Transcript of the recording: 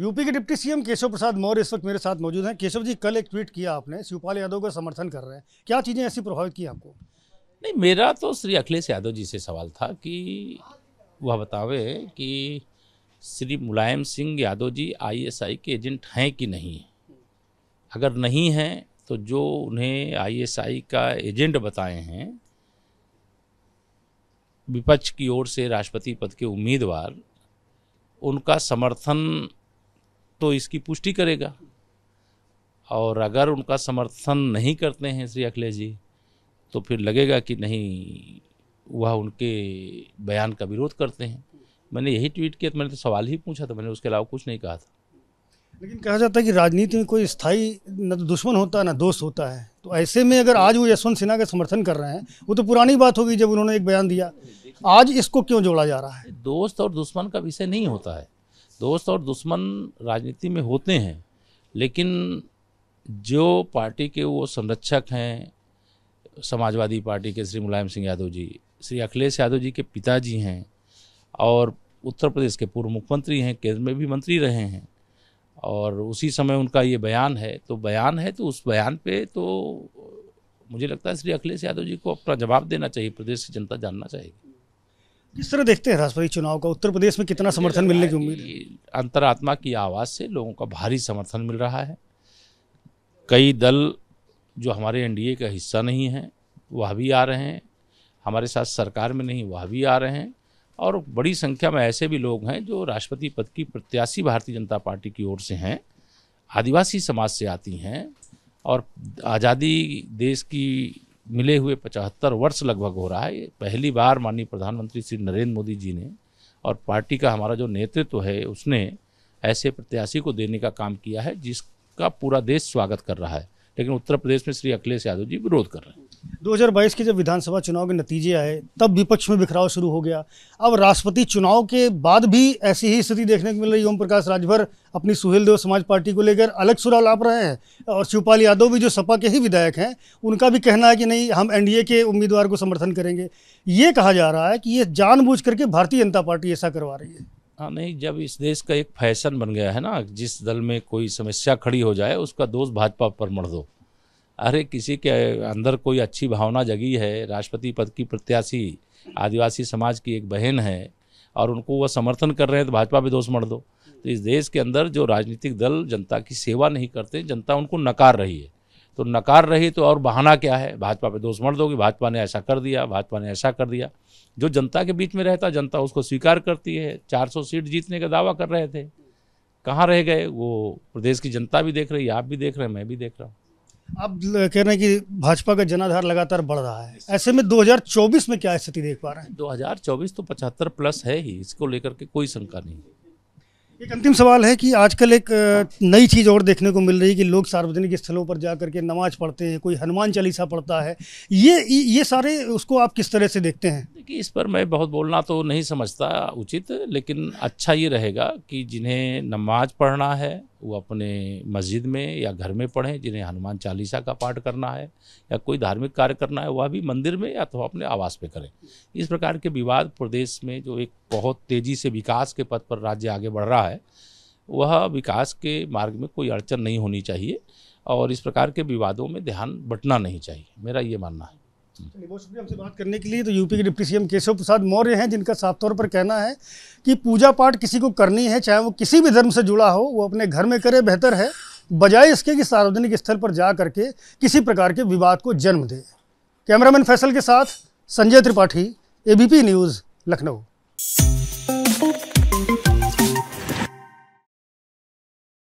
UP के deputy CM Keshav Prasad Maurya इस वक्त मेरे साथ मौजूद हैं केशव जी कल एक ट्वीट किया आपने शिवपाल यादव का समर्थन कर रहे हैं क्या चीज़ें ऐसी प्रभावित की आपको नहीं मेरा तो श्री अखिलेश यादव जी से सवाल था कि वह बतावे कि श्री मुलायम सिंह यादव जी आईएसआई के एजेंट हैं कि नहीं अगर नहीं हैं तो जो उन्हें आईएसआई का एजेंट बताए हैं विपक्ष की ओर से राष्ट्रपति पद के उम्मीदवार उनका समर्थन तो इसकी पुष्टि करेगा और अगर उनका समर्थन नहीं करते हैं श्री अखिलेश जी तो फिर लगेगा कि नहीं वह उनके बयान का विरोध करते हैं मैंने यही ट्वीट किया तो मैंने तो सवाल ही पूछा था मैंने उसके अलावा कुछ नहीं कहा था लेकिन कहा जाता है कि राजनीति में कोई स्थायी न तो दुश्मन होता है ना दोस्त होता है तो ऐसे में अगर आज वो यशवंत सिन्हा का समर्थन कर रहे हैं वो तो पुरानी बात होगी जब उन्होंने एक बयान दिया आज इसको क्यों जोड़ा जा रहा है दोस्त और दुश्मन का विषय नहीं होता है दोस्त और दुश्मन राजनीति में होते हैं लेकिन जो पार्टी के वो संरक्षक हैं समाजवादी पार्टी के श्री मुलायम सिंह यादव जी श्री अखिलेश यादव जी के पिताजी हैं और उत्तर प्रदेश के पूर्व मुख्यमंत्री हैं केंद्र में भी मंत्री रहे हैं और उसी समय उनका ये बयान है तो बयान है तो उस बयान पे तो मुझे लगता है श्री अखिलेश यादव जी को अपना जवाब देना चाहिए प्रदेश की जनता जानना चाहिए किस तरह देखते हैं राष्ट्रपति चुनाव का उत्तर प्रदेश में कितना समर्थन मिलने की उम्मीद है अंतरात्मा की आवाज़ से लोगों का भारी समर्थन मिल रहा है कई दल जो हमारे एनडीए का हिस्सा नहीं हैं वह भी आ रहे हैं हमारे साथ सरकार में नहीं वह भी आ रहे हैं और बड़ी संख्या में ऐसे भी लोग हैं जो राष्ट्रपति पद की प्रत्याशी भारतीय जनता पार्टी की ओर से हैं आदिवासी समाज से आती हैं और आज़ादी देश की मिले हुए पचहत्तर वर्ष लगभग हो रहा है ये पहली बार माननीय प्रधानमंत्री श्री नरेंद्र मोदी जी ने और पार्टी का हमारा जो नेतृत्व तो है उसने ऐसे प्रत्याशी को देने का काम किया है जिसका पूरा देश स्वागत कर रहा है लेकिन उत्तर प्रदेश में श्री अखिलेश यादव जी विरोध कर रहे हैं 2022 के जब विधानसभा चुनाव के नतीजे आए तब विपक्ष में बिखराव शुरू हो गया अब राष्ट्रपति चुनाव के बाद भी ऐसी ही स्थिति देखने को मिल रही है ओम प्रकाश राजभर अपनी सुहेल देव समाज पार्टी को लेकर अलग सुराव लाप रहे हैं और शिवपाल यादव भी जो सपा के ही विधायक हैं उनका भी कहना है कि नहीं हम एनडीए के उम्मीदवार को समर्थन करेंगे ये कहा जा रहा है कि ये जानबूझ करके भारतीय जनता पार्टी ऐसा करवा रही है हाँ नहीं जब इस देश का एक फैशन बन गया है ना जिस दल में कोई समस्या खड़ी हो जाए उसका दोष भाजपा पर मर दो अरे किसी के अंदर कोई अच्छी भावना जगी है राष्ट्रपति पद की प्रत्याशी आदिवासी समाज की एक बहन है और उनको वह समर्थन कर रहे हैं तो भाजपा भी दोष मर दो तो इस देश के अंदर जो राजनीतिक दल जनता की सेवा नहीं करते जनता उनको नकार रही है तो नकार रही तो और बहाना क्या है भाजपा पे दोष मर दो कि भाजपा ने ऐसा कर दिया भाजपा ने ऐसा कर दिया जो जनता के बीच में रहता जनता उसको स्वीकार करती है 400 सीट जीतने का दावा कर रहे थे कहाँ रह गए वो प्रदेश की जनता भी देख रही है आप भी देख रहे हैं मैं भी देख रहा हूँ अब कह रहे हैं कि भाजपा का जनाधार लगातार बढ़ रहा है ऐसे में 2024 में क्या स्थिति देख पा रहे हैं 2024 तो 75 प्लस है ही इसको लेकर के कोई शंका नहीं एक अंतिम सवाल है कि आजकल एक नई चीज़ और देखने को मिल रही है कि लोग सार्वजनिक स्थलों पर जा करके नमाज पढ़ते हैं कोई हनुमान चालीसा पढ़ता है ये ये सारे उसको आप किस तरह से देखते हैं देखिए इस पर मैं बहुत बोलना तो नहीं समझता उचित लेकिन अच्छा ये रहेगा कि जिन्हें नमाज पढ़ना है वो अपने मस्जिद में या घर में पढ़ें जिन्हें हनुमान चालीसा का पाठ करना है या कोई धार्मिक कार्य करना है वह भी मंदिर में या तो अपने आवास पे करें इस प्रकार के विवाद प्रदेश में जो एक बहुत तेज़ी से विकास के पथ पर राज्य आगे बढ़ रहा है वह विकास के मार्ग में कोई अड़चन नहीं होनी चाहिए और इस प्रकार के विवादों में ध्यान बटना नहीं चाहिए मेरा ये मानना है चलिए बहुत शुक्रिया हमसे बात करने के लिए तो यूपी के डिप्टी सीएम केशव प्रसाद मौर्य हैं जिनका साफ तौर पर कहना है कि पूजा पाठ किसी को करनी है चाहे वो किसी भी धर्म से जुड़ा हो वो अपने घर में करे बेहतर है बजाय इसके कि सार्वजनिक स्थल पर जा करके किसी प्रकार के विवाद को जन्म दे कैमरामैन फैसल के साथ संजय त्रिपाठी एबीपी न्यूज़ लखनऊ